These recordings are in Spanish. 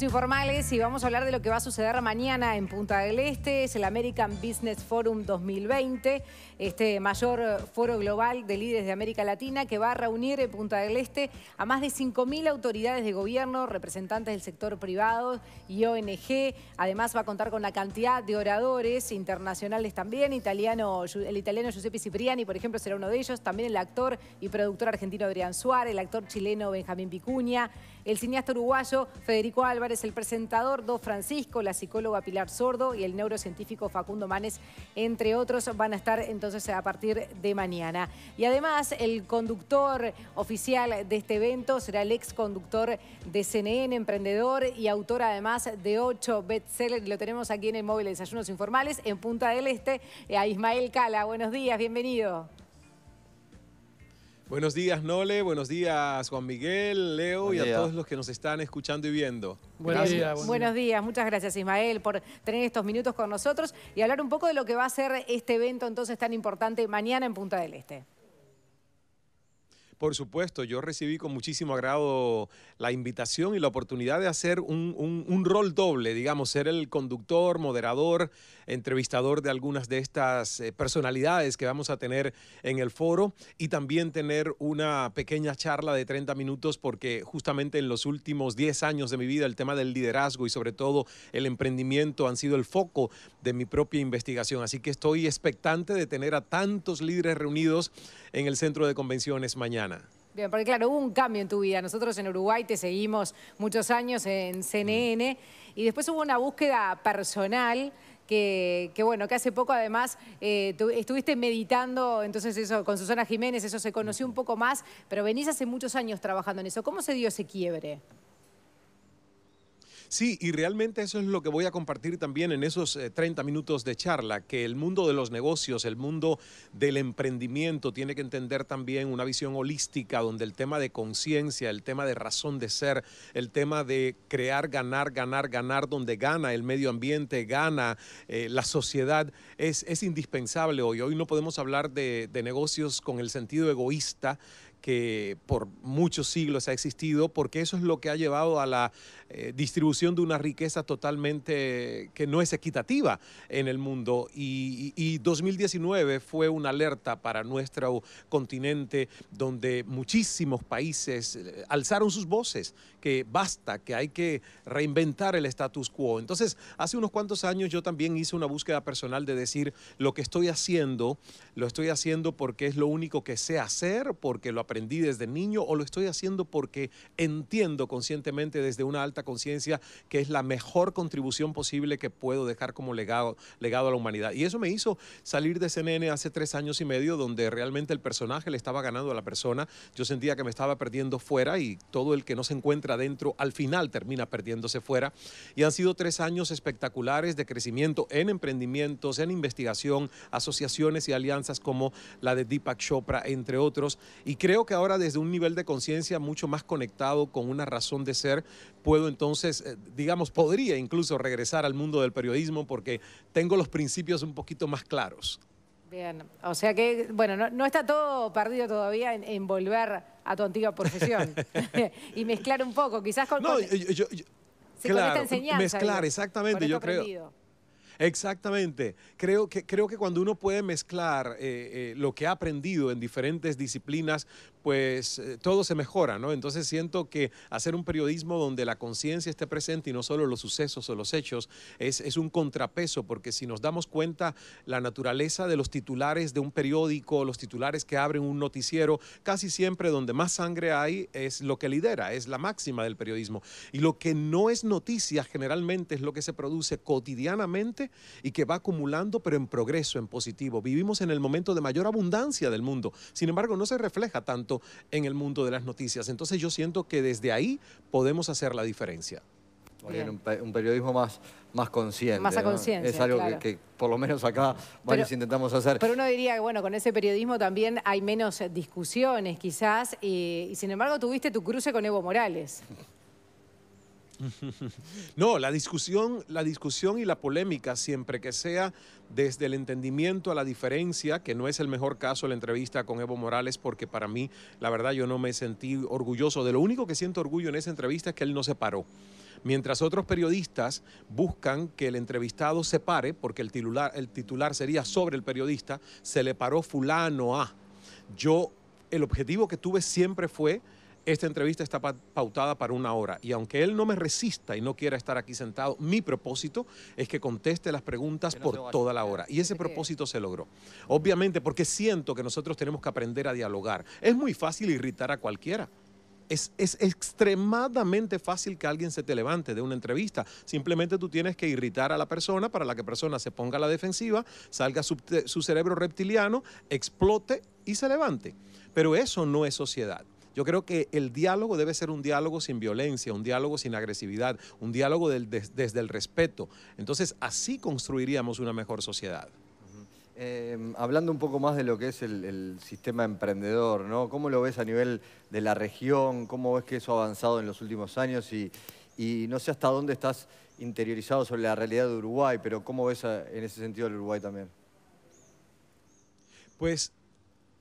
informales y vamos a hablar de lo que va a suceder mañana en Punta del Este. Es el American Business Forum 2020, este mayor foro global de líderes de América Latina que va a reunir en Punta del Este a más de 5.000 autoridades de gobierno, representantes del sector privado y ONG. Además va a contar con la cantidad de oradores internacionales también. Italiano, el italiano Giuseppe Cipriani, por ejemplo, será uno de ellos. También el actor y productor argentino Adrián Suárez, el actor chileno Benjamín Picuña, el cineasta uruguayo Federico Alba, es el presentador Do Francisco, la psicóloga Pilar Sordo y el neurocientífico Facundo Manes, entre otros, van a estar entonces a partir de mañana. Y además, el conductor oficial de este evento será el ex conductor de CNN, emprendedor y autor además de ocho bestsellers. Lo tenemos aquí en el móvil de Desayunos Informales, en Punta del Este, eh, a Ismael Cala. Buenos días, bienvenido. Buenos días, Nole. Buenos días, Juan Miguel, Leo y a todos los que nos están escuchando y viendo. Buenos días. días. Muchas gracias, Ismael, por tener estos minutos con nosotros y hablar un poco de lo que va a ser este evento entonces tan importante mañana en Punta del Este. Por supuesto, yo recibí con muchísimo agrado la invitación y la oportunidad de hacer un, rol doble, digamos, ser el conductor, moderador, entrevistador de algunas de estas eh, personalidades que vamos a tener en el foro y también tener una pequeña charla de 30 minutos porque justamente en los últimos 10 años de mi vida el tema del liderazgo y sobre todo el emprendimiento han sido el foco de mi propia investigación. Así que estoy expectante de tener a tantos líderes reunidos en el centro de convenciones mañana. Bien, porque claro, hubo un cambio en tu vida. Nosotros en Uruguay te seguimos muchos años en CNN mm. y después hubo una búsqueda personal que, bueno, que hace poco además eh, estuviste meditando, entonces eso con Susana Jiménez, eso se conoció un poco más, pero venís hace muchos años trabajando en eso. ¿Cómo se dio ese quiebre? Sí, y realmente eso es lo que voy a compartir también en esos 30 eh, minutos de charla, que el mundo de los negocios, el mundo del emprendimiento tiene que entender también una visión holística donde el tema de conciencia, el tema de razón de ser, el tema de crear, ganar, ganar, ganar, donde gana el medio ambiente, gana eh, la sociedad, es, indispensable hoy. Hoy no podemos hablar de, de negocios con el sentido egoísta que por muchos siglos ha existido, porque eso es lo que ha llevado a la eh, distribución de una riqueza totalmente eh, que no es equitativa en el mundo. Y, 2019 fue una alerta para nuestro continente donde muchísimos países eh, alzaron sus voces, que basta, que hay que reinventar el status quo. Entonces, hace unos cuantos años yo también hice una búsqueda personal de decir, lo que estoy haciendo, lo estoy haciendo porque es lo único que sé hacer, porque lo aprendí aprendí desde niño o lo estoy haciendo porque entiendo conscientemente desde una alta conciencia que es la mejor contribución posible que puedo dejar como legado, legado a la humanidad. Y eso me hizo salir de CNN hace tres años y medio donde realmente el personaje le estaba ganando a la persona. Yo sentía que me estaba perdiendo fuera y todo el que no se encuentra dentro al final termina perdiéndose fuera. Y han sido tres años espectaculares de crecimiento en emprendimientos, en investigación, asociaciones y alianzas como la de Deepak Chopra, entre otros. Y creo que ahora desde un nivel de conciencia mucho más conectado con una razón de ser, puedo entonces, eh, digamos, podría incluso regresar al mundo del periodismo porque tengo los principios un poquito más claros. Bien, o sea que, bueno, no, está todo perdido todavía en, volver a tu antigua profesión y mezclar un poco, quizás con... No, yo, Mezclar, exactamente, yo creo. Exactamente. Creo que, creo que cuando uno puede mezclar eh, eh, lo que ha aprendido en diferentes disciplinas, pues eh, todo se mejora, ¿no? Entonces siento que hacer un periodismo donde la conciencia esté presente y no solo los sucesos o los hechos es, es, un contrapeso, porque si nos damos cuenta la naturaleza de los titulares de un periódico, los titulares que abren un noticiero, casi siempre donde más sangre hay es lo que lidera, es la máxima del periodismo. Y lo que no es noticia generalmente es lo que se produce cotidianamente y que va acumulando, pero en progreso, en positivo. Vivimos en el momento de mayor abundancia del mundo, sin embargo no se refleja tanto en el mundo de las noticias. Entonces yo siento que desde ahí podemos hacer la diferencia. Un, periodismo más, más consciente. Más a Es algo que, por lo menos acá varios intentamos hacer. Pero uno diría que bueno, con ese periodismo también hay menos discusiones quizás y sin embargo tuviste tu cruce con Evo Morales. No, la discusión, la discusión y la polémica, siempre que sea desde el entendimiento a la diferencia, que no es el mejor caso la entrevista con Evo Morales, porque para mí, la verdad, yo no me sentí orgulloso. De lo único que siento orgullo en esa entrevista es que él no se paró. Mientras otros periodistas buscan que el entrevistado se pare, porque el titular, el titular sería sobre el periodista, se le paró fulano A. Yo, el objetivo que tuve siempre fue esta entrevista está pautada para una hora y aunque él no me resista y no quiera estar aquí sentado, mi propósito es que conteste las preguntas por toda la hora. Y ese propósito se logró. Obviamente porque siento que nosotros tenemos que aprender a dialogar. Es muy fácil irritar a cualquiera. Es, extremadamente fácil que alguien se te levante de una entrevista. Simplemente tú tienes que irritar a la persona para la que persona se ponga a la defensiva, salga su, su cerebro reptiliano, explote y se levante. Pero eso no es sociedad. Yo creo que el diálogo debe ser un diálogo sin violencia, un diálogo sin agresividad, un diálogo desde el respeto. Entonces, así construiríamos una mejor sociedad. Em, hablando un poco más de lo que es el, sistema emprendedor, ¿no? ¿Cómo lo ves a nivel de la región? ¿Cómo ves que eso ha avanzado en los últimos años? Y, no sé hasta dónde estás interiorizado sobre la realidad de Uruguay, pero ¿cómo ves en ese sentido el Uruguay también? Pues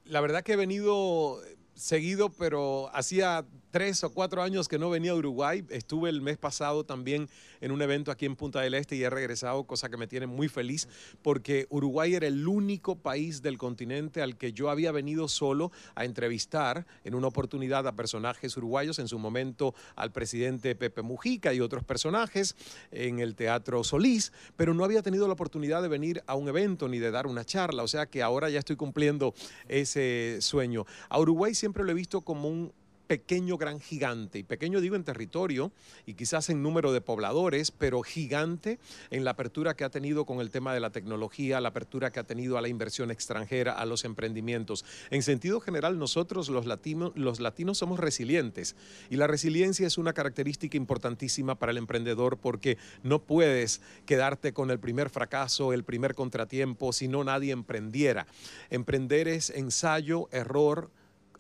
la verdad que he venido seguido, pero hacía tres o cuatro años que no venía a Uruguay. Estuve el mes pasado también en un evento aquí en Punta del Este y he regresado, cosa que me tiene muy feliz, porque Uruguay era el único país del continente al que yo había venido solo a entrevistar en una oportunidad a personajes uruguayos, en su momento al presidente Pepe Mujica y otros personajes en el Teatro Solís, pero no había tenido la oportunidad de venir a un evento ni de dar una charla, o sea que ahora ya estoy cumpliendo ese sueño. A Uruguay siempre lo he visto como un pequeño gran gigante, y pequeño digo en territorio y quizás en número de pobladores, pero gigante en la apertura que ha tenido con el tema de la tecnología, la apertura que ha tenido a la inversión extranjera, a los emprendimientos. En sentido general, nosotros los, latinos los latinos somos resilientes y la resiliencia es una característica importantísima para el emprendedor porque no puedes quedarte con el primer fracaso, el primer contratiempo, si no nadie emprendiera. Emprender es ensayo, error,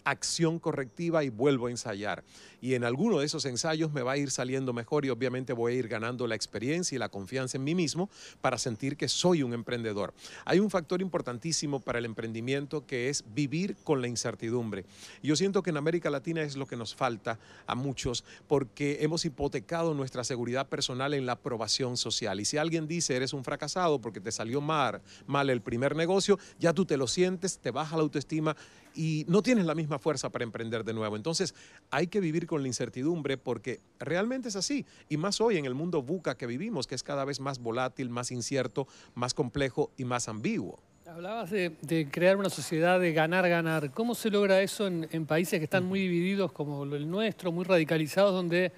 acción correctiva y vuelvo a ensayar. Y en alguno de esos ensayos me va a ir saliendo mejor y obviamente voy a ir ganando la experiencia y la confianza en mí mismo para sentir que soy un emprendedor. Hay un factor importantísimo para el emprendimiento que es vivir con la incertidumbre. Yo siento que en América Latina es lo que nos falta a muchos porque hemos hipotecado nuestra seguridad personal en la aprobación social. Y si alguien dice eres un fracasado porque te salió mal, mal el primer negocio, ya tú te lo sientes, te baja la autoestima y no tienes la misma fuerza para emprender de nuevo. Entonces hay que vivir con la incertidumbre porque realmente es así. Y más hoy en el mundo buca que vivimos, que es cada vez más volátil, más incierto, más complejo y más ambiguo. Hablabas de, crear una sociedad de ganar-ganar. ¿Cómo se logra eso en, países que están muy divididos como el nuestro, muy radicalizados, donde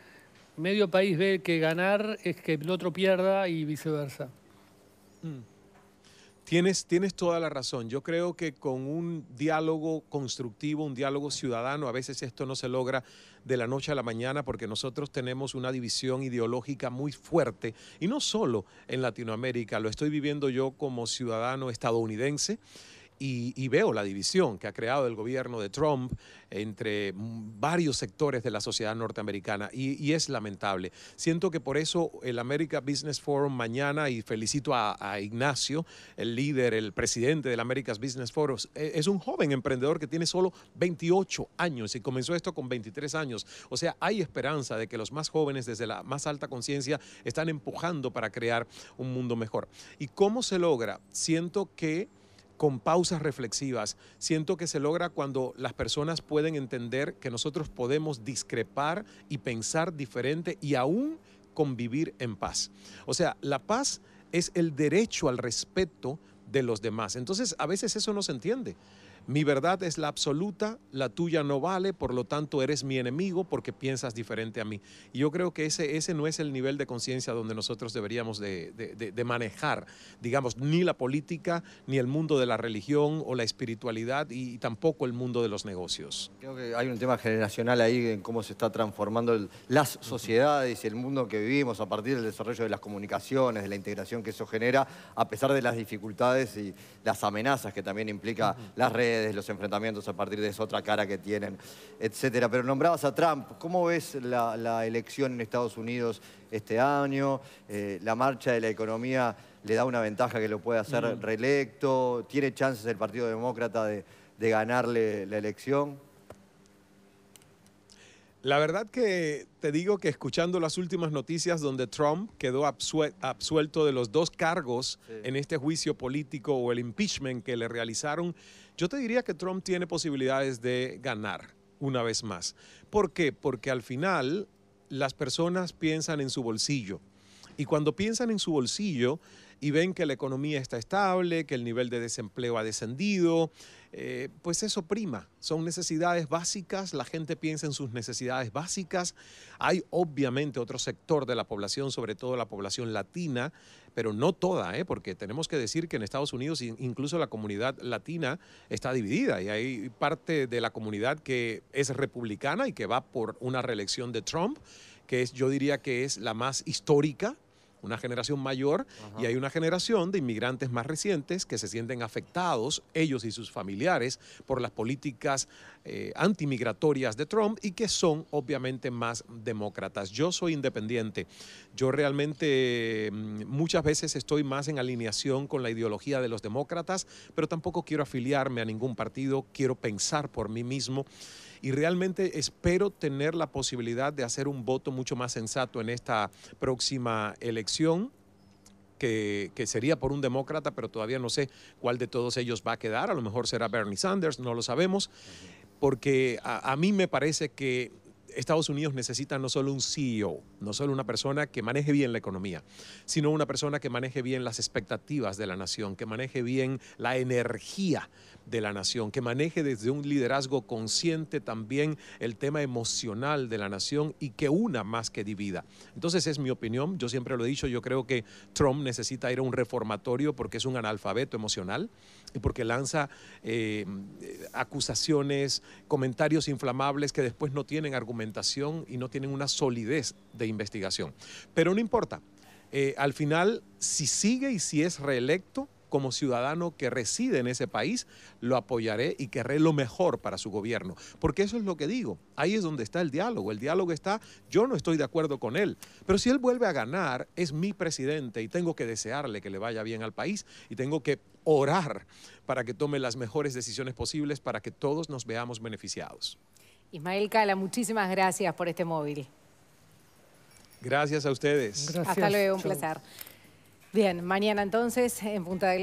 medio país ve que ganar es que el otro pierda y viceversa? Mm. Tienes, tienes toda la razón. Yo creo que con un diálogo constructivo, un diálogo ciudadano, a veces esto no se logra de la noche a la mañana porque nosotros tenemos una división ideológica muy fuerte y no solo en Latinoamérica, lo estoy viviendo yo como ciudadano estadounidense y, veo la división que ha creado el gobierno de Trump entre varios sectores de la sociedad norteamericana y, es lamentable. Siento que por eso el America Business Forum mañana, y felicito a, Ignacio, el líder, el presidente del America's Business Forum, e, es un joven emprendedor que tiene solo 28 años y comenzó esto con 23 años. O sea, hay esperanza de que los más jóvenes desde la más alta conciencia están empujando para crear un mundo mejor. ¿Y cómo se logra? Siento que con pausas reflexivas. Siento que se logra cuando las personas pueden entender que nosotros podemos discrepar y pensar diferente y aún convivir en paz. O sea, la paz es el derecho al respeto de los demás. Entonces, a veces eso no se entiende. Mi verdad es la absoluta, la tuya no vale, por lo tanto eres mi enemigo porque piensas diferente a mí. Y yo creo que ese, ese no es el nivel de conciencia donde nosotros deberíamos de, manejar, digamos, ni la política, ni el mundo de la religión o la espiritualidad y, tampoco el mundo de los negocios. Creo que hay un tema generacional ahí en cómo se está transformando las sociedades y el mundo que vivimos a partir del desarrollo de las comunicaciones, de la integración que eso genera, a pesar de las dificultades y las amenazas que también implica las redes desde los enfrentamientos a partir de esa otra cara que tienen, etcétera. Pero nombrabas a Trump. ¿Cómo ves la, elección en Estados Unidos este año? Eh, ¿La marcha de la economía le da una ventaja que lo puede hacer reelecto? ¿Tiene chances el Partido Demócrata de ganarle la elección? La verdad que te digo que escuchando las últimas noticias donde Trump quedó absuelto de los dos cargos en este juicio político o el impeachment que le realizaron, yo te diría que Trump tiene posibilidades de ganar una vez más. ¿Por qué? Porque al final las personas piensan en su bolsillo y cuando piensan en su bolsillo y ven que la economía está estable, que el nivel de desempleo ha descendido, eh, pues eso prima. Son necesidades básicas, la gente piensa en sus necesidades básicas. Hay obviamente otro sector de la población, sobre todo la población latina, pero no toda, ¿eh? porque tenemos que decir que en Estados Unidos incluso la comunidad latina está dividida y hay parte de la comunidad que es republicana y que va por una reelección de Trump, que es, yo diría que es la más histórica una generación mayor y hay una generación de inmigrantes más recientes que se sienten afectados, ellos y sus familiares, por las políticas eh, antimigratorias de Trump y que son obviamente más demócratas. Yo soy independiente. Yo realmente mm, muchas veces estoy más en alineación con la ideología de los demócratas, pero tampoco quiero afiliarme a ningún partido, quiero pensar por mí mismo y realmente espero tener la posibilidad de hacer un voto mucho más sensato en esta próxima elección. Que, sería por un demócrata, pero todavía no sé cuál de todos ellos va a quedar. A lo mejor será Bernie Sanders, no lo sabemos, porque a, a mí me parece que Estados Unidos necesita no solo un CEO, no solo una persona que maneje bien la economía, sino una persona que maneje bien las expectativas de la nación, que maneje bien la energía de la nación, que maneje desde un liderazgo consciente también el tema emocional de la nación y que una más que divida. Entonces es mi opinión, yo siempre lo he dicho, yo creo que Trump necesita ir a un reformatorio porque es un analfabeto emocional y porque lanza eh, eh, acusaciones, comentarios inflamables que después no tienen argumentos y no tienen una solidez de investigación. Pero no importa, eh, al final, si sigue y si es reelecto como ciudadano que reside en ese país, lo apoyaré y querré lo mejor para su gobierno. Porque eso es lo que digo. Ahí es donde está el diálogo. El diálogo está, yo no estoy de acuerdo con él. Pero si él vuelve a ganar, es mi presidente y tengo que desearle que le vaya bien al país y tengo que orar para que tome las mejores decisiones posibles para que todos nos veamos beneficiados. Ismael Cala, muchísimas gracias por este móvil. Gracias a ustedes. Hasta luego, un placer. Bien, mañana entonces en Punta del